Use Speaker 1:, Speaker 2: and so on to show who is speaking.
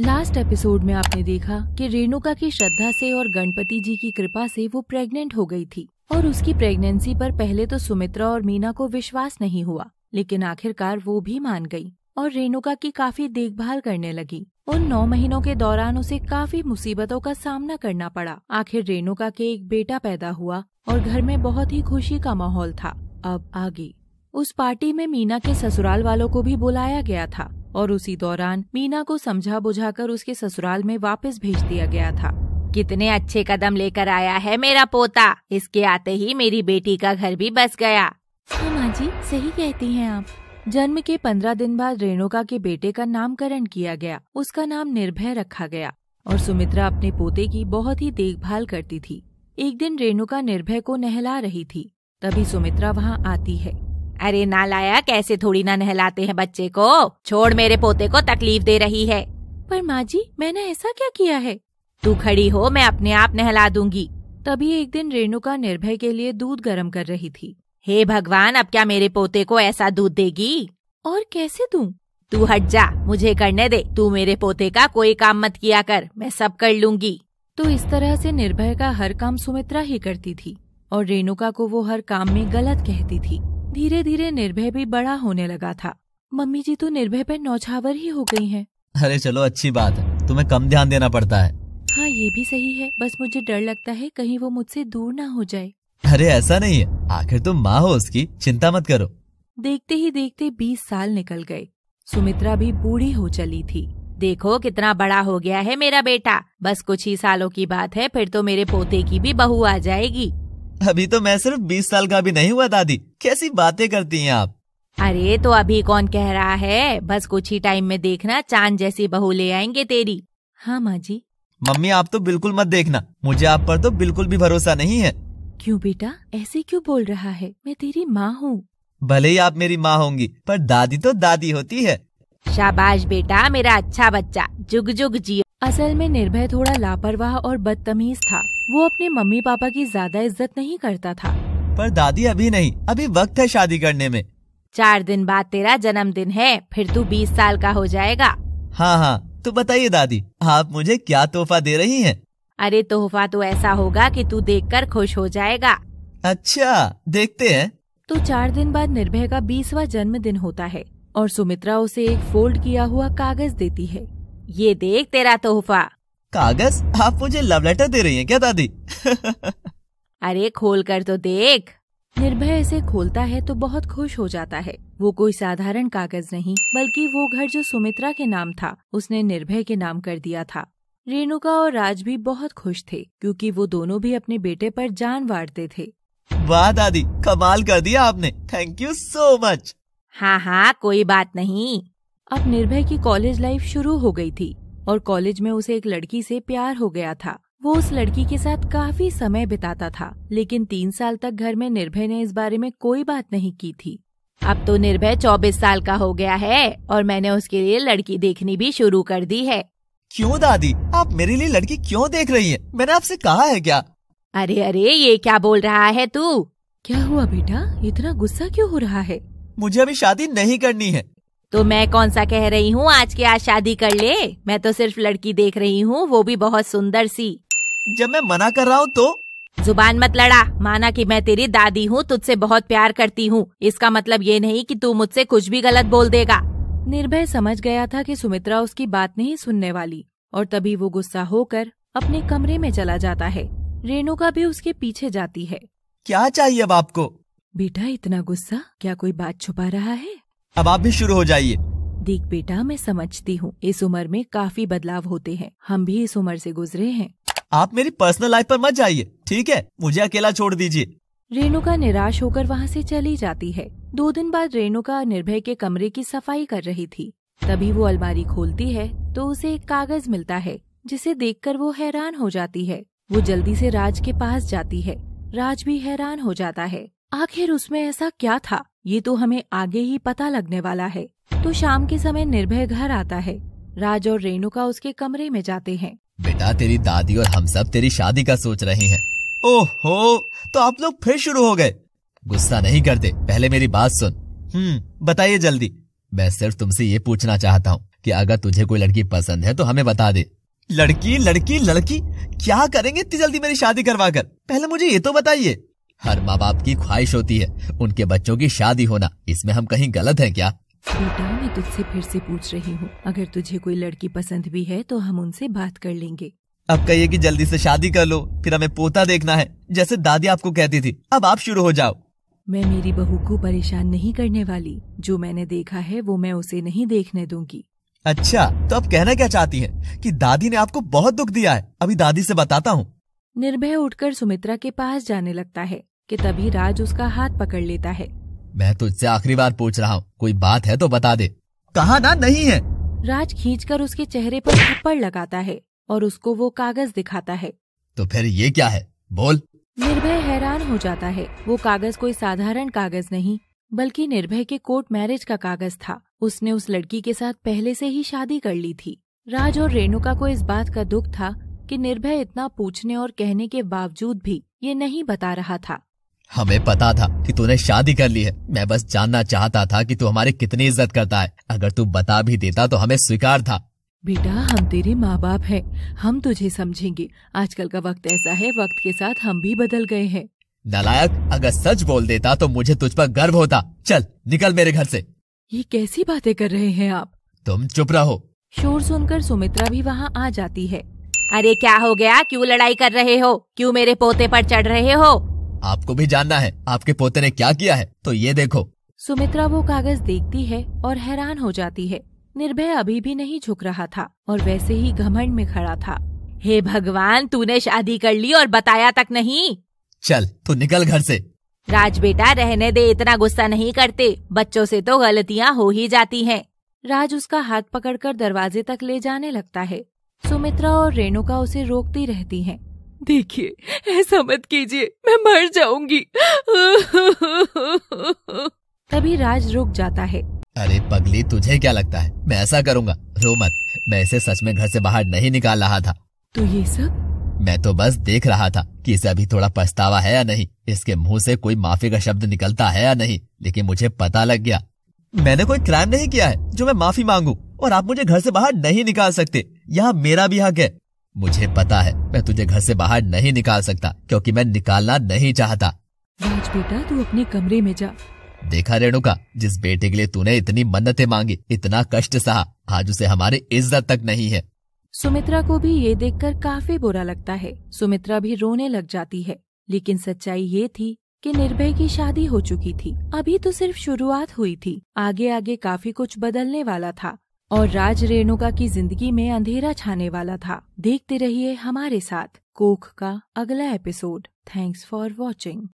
Speaker 1: Last episode में आपने देखा कि रेणुका की श्रद्धा से और गणपति जी की कृपा से वो प्रेग्नेंट हो गई थी और उसकी प्रेगनेंसी पर पहले तो सुमित्रा और मीना को विश्वास नहीं हुआ लेकिन आखिरकार वो भी मान गई और रेणुका की काफी देखभाल करने लगी उन नौ महीनों के दौरान उसे काफी मुसीबतों का सामना करना पड़ा आखिर रेणुका के एक बेटा पैदा हुआ और घर में बहुत ही खुशी का माहौल था अब आगे उस पार्टी में मीना के ससुराल वालों को भी बुलाया गया था और उसी दौरान मीना को समझा बुझाकर उसके ससुराल में वापस भेज दिया गया था कितने अच्छे कदम लेकर आया है मेरा पोता इसके आते ही मेरी बेटी का घर भी बस गया तो माँ जी सही कहती हैं आप जन्म के पंद्रह दिन बाद रेणुका के बेटे का नामकरण किया गया उसका नाम निर्भय रखा गया और सुमित्रा अपने पोते की बहुत ही देखभाल करती थी एक दिन रेणुका निर्भय को नहला रही थी तभी सुमित्रा वहाँ आती है अरे ना लाया कैसे थोड़ी ना नहलाते हैं बच्चे को छोड़ मेरे पोते को तकलीफ दे रही है पर माँ जी मैंने ऐसा क्या किया है तू खड़ी हो मैं अपने आप नहला दूंगी तभी एक दिन रेणुका निर्भय के लिए दूध गर्म कर रही थी हे भगवान अब क्या मेरे पोते को ऐसा दूध देगी और कैसे दू तू हट जा मुझे करने दे तू मेरे पोते का कोई काम मत किया कर मैं सब कर लूंगी तो इस तरह से निर्भय का हर काम सुमित्रा ही करती थी और रेणुका को वो हर काम में गलत कहती थी धीरे धीरे निर्भय भी बड़ा होने लगा था मम्मी जी तो निर्भय पर नौछावर ही हो गई हैं।
Speaker 2: अरे चलो अच्छी बात है तुम्हें कम ध्यान देना पड़ता है
Speaker 1: हाँ ये भी सही है बस मुझे डर लगता है कहीं वो मुझसे दूर ना हो जाए
Speaker 2: अरे ऐसा नहीं है आखिर तुम माँ हो उसकी चिंता मत करो
Speaker 1: देखते ही देखते बीस साल निकल गए सुमित्रा भी बूढ़ी हो चली थी देखो कितना बड़ा हो गया है मेरा बेटा बस कुछ ही सालों की बात है फिर तो मेरे पोते की भी बहू आ जाएगी
Speaker 2: अभी तो मैं सिर्फ बीस साल का भी नहीं हुआ दादी कैसी बातें करती हैं आप
Speaker 1: अरे तो अभी कौन कह रहा है बस कुछ ही टाइम में देखना चांद जैसी बहू ले आएंगे तेरी हाँ माँ जी
Speaker 2: मम्मी आप तो बिल्कुल मत देखना मुझे आप पर तो बिल्कुल भी भरोसा
Speaker 1: नहीं है क्यों बेटा ऐसे क्यों बोल रहा है मैं तेरी माँ हूँ
Speaker 2: भले ही आप मेरी माँ होंगी पर दादी तो दादी होती है
Speaker 1: शाबाश बेटा मेरा अच्छा बच्चा जुग जुग जियो असल में निर्भय थोड़ा लापरवाह और बदतमीज था वो अपने मम्मी पापा की ज्यादा इज्जत नहीं करता था
Speaker 2: पर दादी अभी नहीं अभी वक्त है शादी करने में
Speaker 1: चार दिन बाद तेरा जन्मदिन है फिर तू बीस साल का हो जाएगा हाँ हाँ तो बताइए
Speaker 2: दादी आप मुझे क्या तोहफा दे रही हैं?
Speaker 1: अरे तोहफा तो ऐसा होगा कि तू देखकर खुश हो जाएगा
Speaker 2: अच्छा देखते हैं।
Speaker 1: तो चार दिन बाद निर्भय का बीसवा जन्मदिन होता है और सुमित्रा उसे एक फोल्ड किया हुआ कागज देती है ये देख तेरा तोहफा
Speaker 2: कागज आप मुझे लव लेटर दे रही हैं क्या दादी
Speaker 1: अरे खोल कर तो देख निर्भय इसे खोलता है तो बहुत खुश हो जाता है वो कोई साधारण कागज नहीं बल्कि वो घर जो सुमित्रा के नाम था उसने निर्भय के नाम कर दिया था रेणुका और राज भी बहुत खुश थे क्योंकि वो दोनों भी अपने बेटे पर जान वारते थे वाह दादी कमाल कर दिया आपने थैंक यू सो मच हाँ हाँ कोई बात नहीं अब निर्भय की कॉलेज लाइफ शुरू हो गई थी और कॉलेज में उसे एक लड़की से प्यार हो गया था वो उस लड़की के साथ काफी समय बिताता था लेकिन तीन साल तक घर में निर्भय ने इस बारे में कोई बात नहीं की थी अब तो निर्भय चौबीस साल का हो गया है और मैंने उसके लिए लड़की देखनी भी शुरू कर दी है क्यों दादी आप मेरे लिए लड़की क्यों देख रही हैं? मैंने आपसे कहा है क्या अरे अरे ये क्या बोल रहा है तू क्या हुआ बेटा इतना गुस्सा क्यों हो रहा है मुझे अभी शादी नहीं करनी है तो मैं कौन सा कह रही हूँ आज के आज शादी कर ले मैं तो सिर्फ लड़की देख रही हूँ वो भी बहुत सुंदर सी जब मैं मना कर रहा हूँ तो जुबान मत लड़ा माना कि मैं तेरी दादी हूँ तुझसे बहुत प्यार करती हूँ इसका मतलब ये नहीं कि तू मुझसे कुछ भी गलत बोल देगा निर्भय समझ गया था कि सुमित्रा उसकी बात नहीं सुनने वाली और तभी वो गुस्सा होकर अपने कमरे में चला जाता है रेणुका भी उसके पीछे जाती है क्या चाहिए अब आपको बेटा इतना गुस्सा क्या कोई बात छुपा रहा है
Speaker 2: अब आप भी शुरू हो जाइए
Speaker 1: देख बेटा मैं समझती हूँ इस उम्र में काफी बदलाव होते हैं हम भी इस उम्र से गुजरे हैं
Speaker 2: आप मेरी पर्सनल लाइफ पर मत जाइए ठीक है मुझे अकेला छोड़ दीजिए
Speaker 1: रेणुका निराश होकर वहाँ से चली जाती है दो दिन बाद रेणुका निर्भय के कमरे की सफाई कर रही थी तभी वो अलमारी खोलती है तो उसे एक कागज मिलता है जिसे देखकर वो हैरान हो जाती है वो जल्दी से राज के पास जाती है राज भी हैरान हो जाता है आखिर उसमें ऐसा क्या था ये तो हमें आगे ही पता लगने वाला है तो शाम के समय निर्भय घर आता है राज और रेणुका उसके कमरे में जाते हैं
Speaker 2: बेटा तेरी दादी और हम सब तेरी शादी का सोच रहे हैं ओहो तो आप लोग फिर शुरू हो गए गुस्सा नहीं करते पहले मेरी बात सुन हम्म बताइए जल्दी मैं सिर्फ तुमसे ये पूछना चाहता हूँ कि अगर तुझे कोई लड़की पसंद है तो हमें बता दे लड़की लड़की लड़की क्या करेंगे इतनी जल्दी मेरी शादी करवा कर पहले मुझे ये तो बताइए हर माँ बाप की ख्वाहिश होती है उनके बच्चों की शादी होना इसमें हम कहीं गलत है क्या
Speaker 1: बेटा मैं तुझसे फिर से पूछ रही हूँ अगर तुझे कोई लड़की पसंद भी है तो हम उनसे बात कर लेंगे
Speaker 2: अब कहिए कि जल्दी से शादी कर लो फिर हमें पोता देखना है जैसे दादी आपको कहती थी अब आप शुरू हो जाओ
Speaker 1: मैं मेरी बहू को परेशान नहीं करने वाली जो मैंने देखा है वो मैं उसे नहीं देखने दूंगी
Speaker 2: अच्छा तो आप कहना क्या चाहती है कि दादी ने आपको बहुत दुख दिया है अभी दादी से बताता हूँ
Speaker 1: निर्भय उठकर सुमित्रा के पास जाने लगता है कि तभी राज उसका हाथ पकड़ लेता है
Speaker 2: मैं तुझसे आखिरी बार पूछ रहा हूँ कोई बात है तो बता दे कहा ना नहीं है
Speaker 1: राज कर उसके चेहरे पर थप्पड़ लगाता है और उसको वो कागज दिखाता है
Speaker 2: तो फिर ये क्या है बोल
Speaker 1: निर्भय हैरान हो जाता है वो कागज कोई साधारण कागज नहीं बल्कि निर्भय के कोर्ट मैरिज का कागज था उसने उस लड़की के साथ पहले से ही शादी कर ली थी राज और रेणुका को इस बात का दुख था कि निर्भय इतना पूछने और कहने के बावजूद भी ये नहीं बता रहा था
Speaker 2: हमें पता था कि तूने शादी कर ली है मैं बस जानना चाहता था कि तू हमारी कितनी इज्जत करता है अगर तू बता भी देता तो हमें स्वीकार था
Speaker 1: बेटा हम तेरे माँ बाप हैं हम तुझे समझेंगे आजकल का वक्त ऐसा है वक्त के साथ हम भी बदल गए हैं
Speaker 2: नलायक अगर सच बोल देता तो मुझे तुझ पर गर्व होता चल निकल मेरे घर से
Speaker 1: ये कैसी बातें कर रहे हैं आप
Speaker 2: तुम चुप रहो
Speaker 1: शोर सुनकर सुमित्रा भी वहाँ आ जाती है अरे क्या हो गया क्यों लड़ाई कर रहे हो क्यों मेरे पोते पर चढ़ रहे हो
Speaker 2: आपको भी जानना है आपके पोते ने क्या किया है तो ये देखो
Speaker 1: सुमित्रा वो कागज देखती है और हैरान हो जाती है निर्भय अभी भी नहीं झुक रहा था और वैसे ही घमंड में खड़ा था हे भगवान तूने शादी कर ली और बताया तक नहीं
Speaker 2: चल तू निकल घर से
Speaker 1: राज बेटा रहने दे इतना गुस्सा नहीं करते बच्चों से तो गलतियाँ हो ही जाती हैं। राज उसका हाथ पकड़कर दरवाजे तक ले जाने लगता है सुमित्रा और रेणुका उसे रोकती रहती हैं। देखिए ऐसा मत कीजिए मैं मर जाऊंगी तभी राज रुक जाता है
Speaker 2: अरे पगली तुझे क्या लगता है मैं ऐसा करूंगा रो मत मैं इसे सच में घर से बाहर नहीं निकाल रहा था
Speaker 1: तो ये सब
Speaker 2: मैं तो बस देख रहा था कि इसे अभी थोड़ा पछतावा है या नहीं इसके मुंह से कोई माफी का शब्द निकलता है या नहीं लेकिन मुझे पता लग गया मैंने कोई क्राइम नहीं किया है जो मैं माफी मांगू और आप मुझे घर से बाहर नहीं निकाल सकते यहाँ मेरा भी हक है मुझे पता है मैं तुझे घर से बाहर नहीं निकाल सकता क्योंकि मैं निकालना नहीं चाहता
Speaker 1: राज बेटा तू अपने कमरे में जा
Speaker 2: देखा रेणुका जिस बेटे के लिए तूने इतनी मन्नतें मांगी इतना कष्ट सहा आज उसे हमारी इज्जत तक नहीं है
Speaker 1: सुमित्रा को भी ये देखकर काफी बुरा लगता है सुमित्रा भी रोने लग जाती है लेकिन सच्चाई ये थी कि निर्भय की शादी हो चुकी थी अभी तो सिर्फ शुरुआत हुई थी आगे आगे काफी कुछ बदलने वाला था और राज रेणुका की जिंदगी में अंधेरा छाने वाला था देखते रहिए हमारे साथ कोख का अगला एपिसोड थैंक्स फॉर वॉचिंग